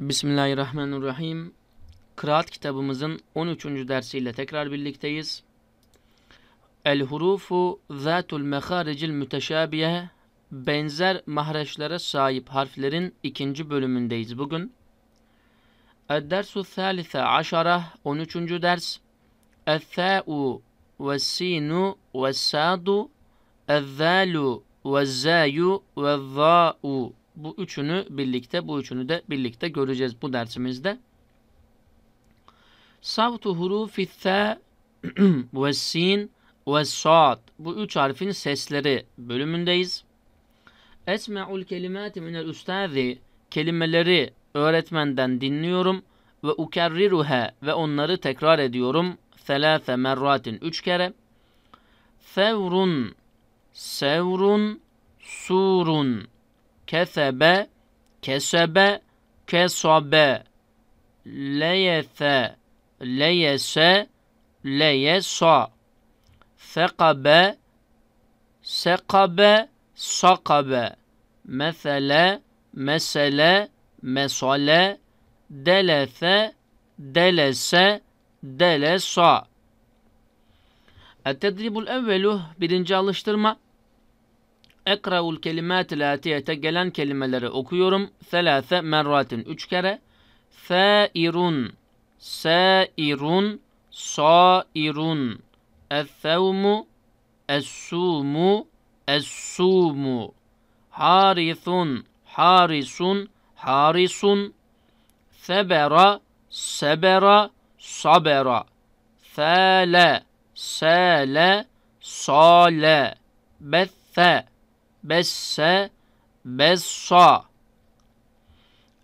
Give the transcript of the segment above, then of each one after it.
Bismillahirrahmanirrahim. Kıraat kitabımızın 13. dersiyle tekrar birlikteyiz. El hurufu zatul meharicil müteşabiye benzer mahreçlere sahip harflerin ikinci bölümündeyiz bugün. Ed-dersu thalithe aşara 13. ders. El-tha'u ve sinu ve sadu el-zalu ve zayu ve za'u bu üçünü birlikte, bu üçünü de birlikte göreceğiz bu dersimizde. Savtu hurufi th ve sin ve sad. Bu üç harfin sesleri bölümündeyiz. Esme'ul kelimati minel üstazi. Kelimeleri öğretmenden dinliyorum. Ve ukerriruhe ve onları tekrar ediyorum. Selâfe merratin. Üç kere. Sevrun, sevrun, surun. Kesebe, kesebe, kesabe. Leyese, leyese, leyesa. Sekabe, sekabe, sakabe. Mesele, mesele, mesale. Delese, delese, delesa. El tedribul evvelu birinci alıştırma. Ekraul kelimat latiyete gelen kelimeleri okuyorum. Selase merratin üç kere. Sairun, sairun, sairun. Es-sevmu, es-sumu, es-sumu. Harisun, harisun, harisun. Sebera, sebera, sabera. Sale, sale, sale. Bethe, Besse, bessa.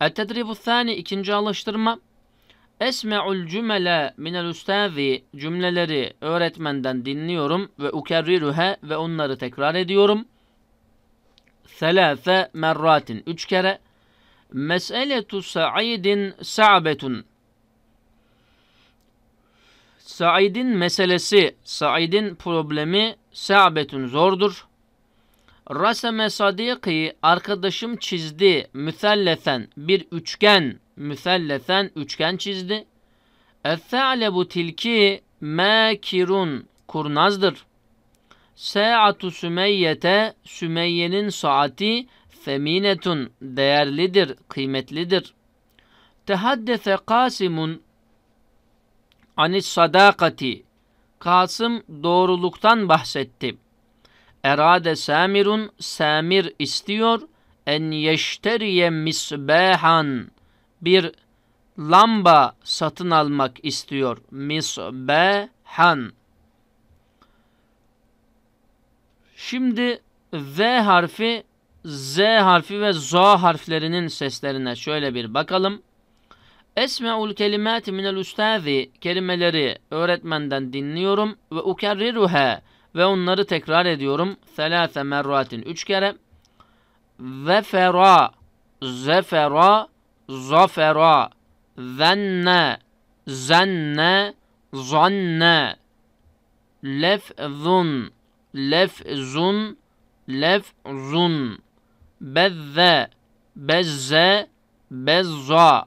Ettedribu thani ikinci alıştırma. Esme'ul cümle minel üstazi cümleleri öğretmenden dinliyorum ve ukerriruhe ve onları tekrar ediyorum. Selase merratin üç kere. Mes'eletu sa'idin sa'betun. Sa'idin meselesi, Sa'idin problemi sa'betun zordur. Raseme sadiki arkadaşım çizdi müsellesen bir üçgen müsellesen üçgen çizdi. es bu tilki mekirun kurnazdır. Sa'atu Sümeyye'te Sümeyye'nin saati feminetun değerlidir, kıymetlidir. Tehaddese Kasimun anis sadakati Kasım doğruluktan bahsetti. Erade Samirun Samir istiyor en yeşteriye misbehan bir lamba satın almak istiyor. Misbehan. Şimdi V harfi, Z harfi ve Z harflerinin seslerine şöyle bir bakalım. Esme'ul kelimati minel üstazi kelimeleri öğretmenden dinliyorum ve ukerriruha ve onları tekrar ediyorum. Selase merratin üç kere. Zefera, zefera, zafera, zenne, zenne, zanne, lefzun, lefzun, lefzun, bezze, bezze, bezza,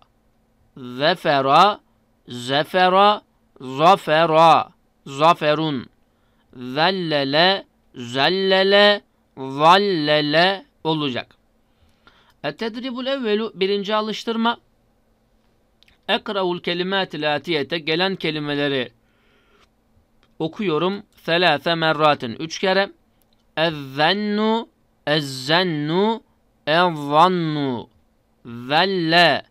zefera, zefera, zafera, zaferun. Zellele, zellele, vallele olacak. Etedribul evvelu birinci alıştırma. Ekraul kelimatil atiyete gelen kelimeleri okuyorum. Selase merratin üç kere. Ezzennu, ezzennu, evvannu, velle,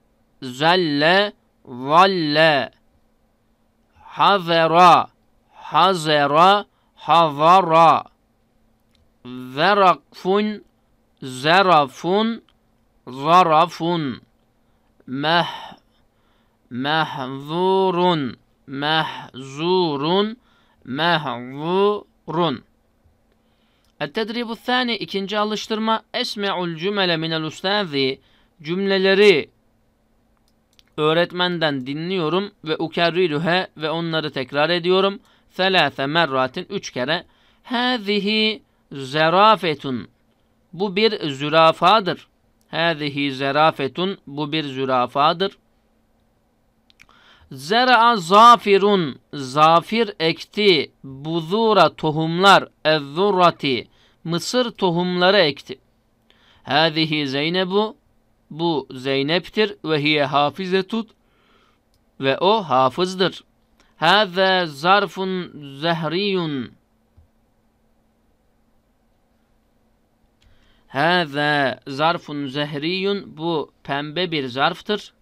zelle, valle, hazera, hazera, Havara Verakfun Zerafun Zarafun Meh Mehzurun Mehzurun Mehzurun Ettedribu thani ikinci alıştırma Esme'ul cümle minel ustazi cümleleri öğretmenden dinliyorum ve ukerriruhe ve onları tekrar ediyorum. Selâse merratin üç kere. Hâzihi zerafetun. Bu bir zürafadır. Hâzihi zerafetun. Bu bir zürafadır. Zera'a zafirun. Zafir ekti. Buzura tohumlar. Ezzurrati. Mısır tohumları ekti. Hâzihi Zeynebu. Bu Zeynep'tir. Ve hiye hafize tut. Ve o hafızdır. Hâze zarfun zehriyun. Hâze zarfun zehriyun. Bu pembe bir zarftır.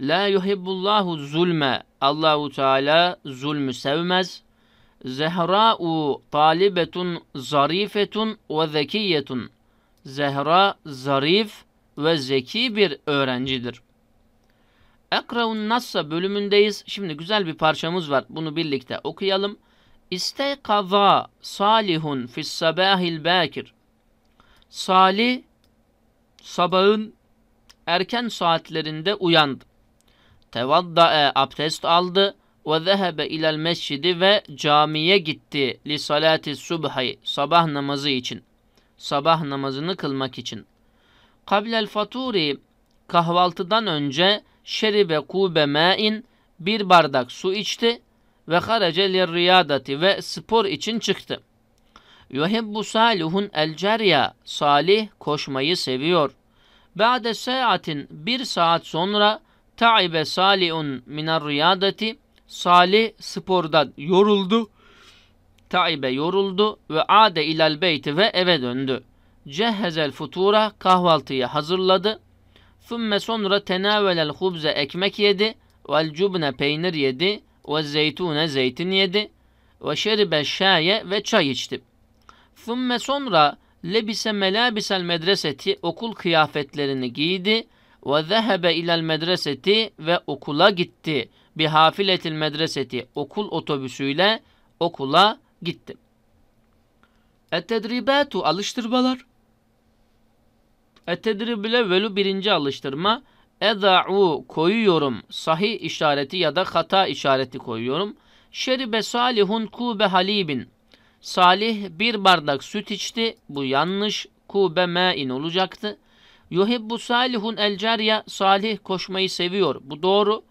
La yuhibbullahu zulme. Allahu Teala zulmü sevmez. Zehra u talibetun zarifetun ve zekiyetun. Zehra zarif ve zeki bir öğrencidir. Ekraun Nassa bölümündeyiz. Şimdi güzel bir parçamız var. Bunu birlikte okuyalım. İsteykaza salihun fis sabahil bakir. Salih sabahın erken saatlerinde uyandı. Tevadda'e abdest aldı ve zehebe ilel mescidi ve camiye gitti li salati subhi sabah namazı için. Sabah namazını kılmak için. Kablel faturi kahvaltıdan önce şeribe kube ma'in bir bardak su içti ve harece riyadati ve spor için çıktı. Yuhibbu salihun el cariya salih koşmayı seviyor. Ba'de saatin bir saat sonra taibe salihun minar riyadati salih sporda yoruldu. Taibe yoruldu ve ade ilal beyti ve eve döndü. Cehezel futura kahvaltıyı hazırladı Sümme sonra tenavelel hubze ekmek yedi. Vel cubne peynir yedi. Ve zeytune zeytin yedi. Ve şeribe şaye ve çay içti. Sümme sonra lebise melabisel medreseti okul kıyafetlerini giydi. Ve zehebe ilel medreseti ve okula gitti. hafiletil medreseti okul otobüsüyle okula gitti. Ettedribatu alıştırmalar. Ettedribüle velu birinci alıştırma. Eda'u koyuyorum. Sahih işareti ya da hata işareti koyuyorum. Şeribe salihun kube halibin. Salih bir bardak süt içti. Bu yanlış. Kube me'in olacaktı. Yuhibbu salihun el carya. Salih koşmayı seviyor. Bu doğru.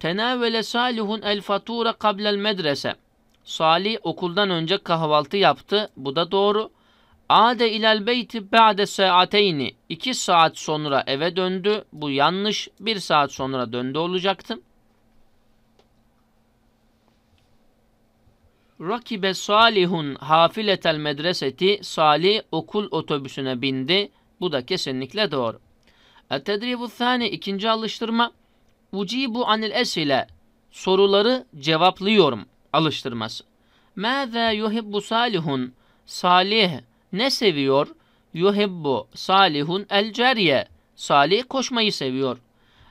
Tenavvele salihun el fatura kablel medrese. Salih okuldan önce kahvaltı yaptı. Bu da doğru. Ade ilal beyti ba'de saateyni. İki saat sonra eve döndü. Bu yanlış. Bir saat sonra döndü olacaktı. Rakibe salihun hafiletel medreseti. Salih okul otobüsüne bindi. Bu da kesinlikle doğru. Etedribu thani ikinci alıştırma. Ucibu anil esile. Soruları cevaplıyorum alıştırması. Mâze yuhibbu salihun. Salih ne seviyor? Yuhibbu salihun el cariye. Salih koşmayı seviyor.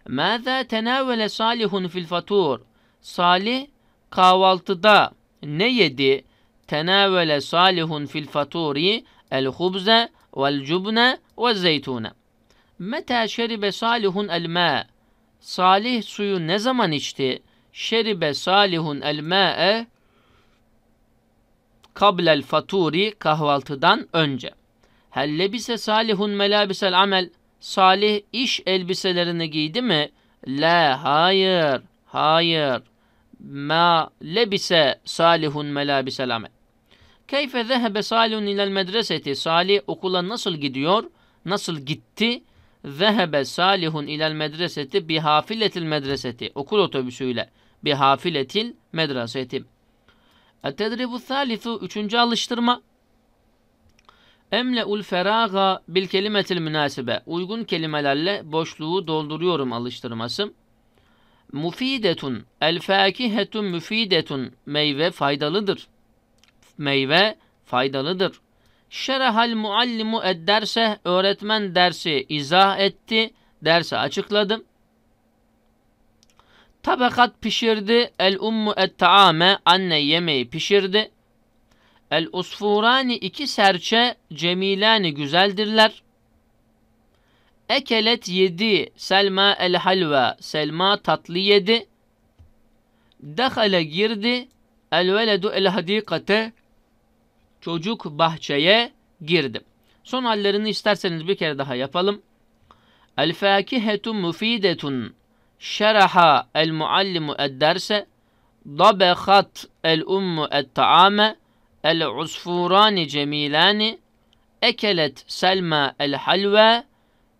Mâzâ tenâvele salihun fil fatur. Salih kahvaltıda ne yedi? Tenâvele salihun fil faturi el hubze vel cubne ve zeytune. Meta şeribe salihun el mâ. Salih suyu ne zaman içti? Şeribe salihun el mâ'e kablel faturi kahvaltıdan önce. Hellebise salihun melabisel amel salih iş elbiselerini giydi mi? La hayır hayır ma lebise salihun melabisel amel. Keyfe zehebe salihun ilel medreseti salih okula nasıl gidiyor? Nasıl gitti? Zehebe salihun ilel medreseti bihafiletil medreseti okul otobüsüyle bihafiletil medreseti. Tedribu thalithu üçüncü alıştırma. Emle ul feraga bil kelimetil münasibe. Uygun kelimelerle boşluğu dolduruyorum alıştırması. Mufidetun. El fakihetun müfidetun. Meyve faydalıdır. Meyve faydalıdır. Şerahal muallimu edderse öğretmen dersi izah etti, dersi açıkladım. Tabakat pişirdi. El ummu et taame. Anne yemeği pişirdi. El usfurani iki serçe cemilani güzeldirler. Ekelet yedi. Selma el halva. Selma tatlı yedi. Dehale girdi. El veledu el hadikate. Çocuk bahçeye girdi. Son hallerini isterseniz bir kere daha yapalım. El fakihetu mufidetun şeraha el muallimu ed derse dabehat el ummu et taame el usfurani cemilani ekelet selma el halve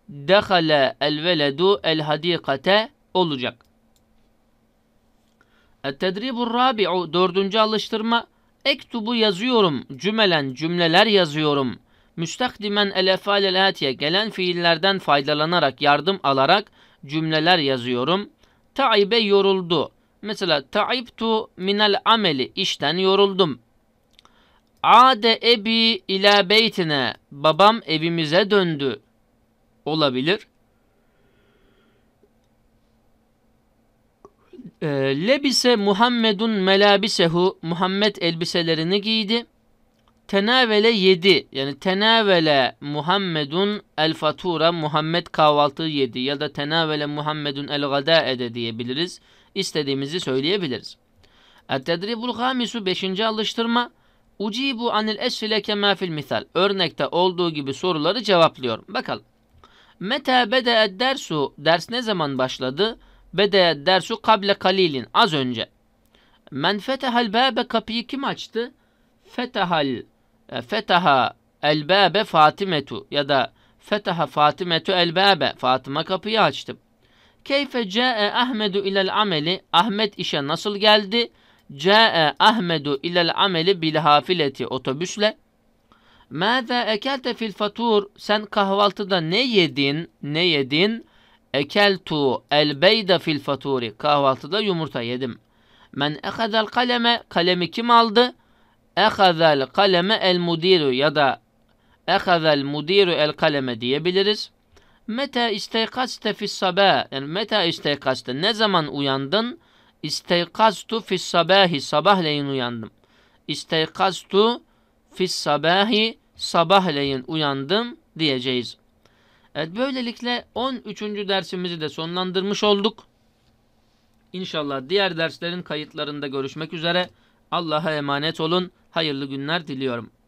dehale el veledu el hadikate olacak. Tedribur rabi'u dördüncü alıştırma ektubu yazıyorum cümelen cümleler yazıyorum. Müstakdimen el efalel gelen fiillerden faydalanarak yardım alarak cümleler yazıyorum. Taibe yoruldu. Mesela taibtu minel ameli işten yoruldum. Ade ebi ila beytine babam evimize döndü olabilir. Ee, lebise Muhammedun melabisehu Muhammed elbiselerini giydi tenavele yedi. Yani tenavele Muhammedun el fatura Muhammed kahvaltı yedi ya da tenavele Muhammedun el gadae ede diyebiliriz. İstediğimizi söyleyebiliriz. Ettedribul hamisu 5. alıştırma. Ucibu anil esfile kema fil misal. Örnekte olduğu gibi soruları cevaplıyorum. Bakalım. Meta bede'ed dersu. Ders ne zaman başladı? Bede dersu kable kalilin. Az önce. Men fetehal bâbe kapıyı kim açtı? Fetehal e, fetaha elbâbe Fatimetu ya da fetaha Fatimetu elbâbe Fatıma kapıyı açtı. Keyfe câe Ahmedu ilel ameli Ahmet işe nasıl geldi? Câe Ahmedu ilel ameli bil hafileti otobüsle. Mâzâ ekelte fil fatur sen kahvaltıda ne yedin? Ne yedin? Ekeltu el beyda fil faturi kahvaltıda yumurta yedim. Men ehadel kaleme kalemi kim aldı? Ehazel kaleme el mudiru ya da Ehazel mudiru el kaleme diyebiliriz. Meta isteykaste fis sabah. Yani meta isteykaste. Ne zaman uyandın? İsteykastu fis sabahi. Sabahleyin uyandım. İsteykastu fis sabahi. Sabahleyin uyandım diyeceğiz. Evet böylelikle 13. dersimizi de sonlandırmış olduk. İnşallah diğer derslerin kayıtlarında görüşmek üzere. Allah'a emanet olun hayırlı günler diliyorum.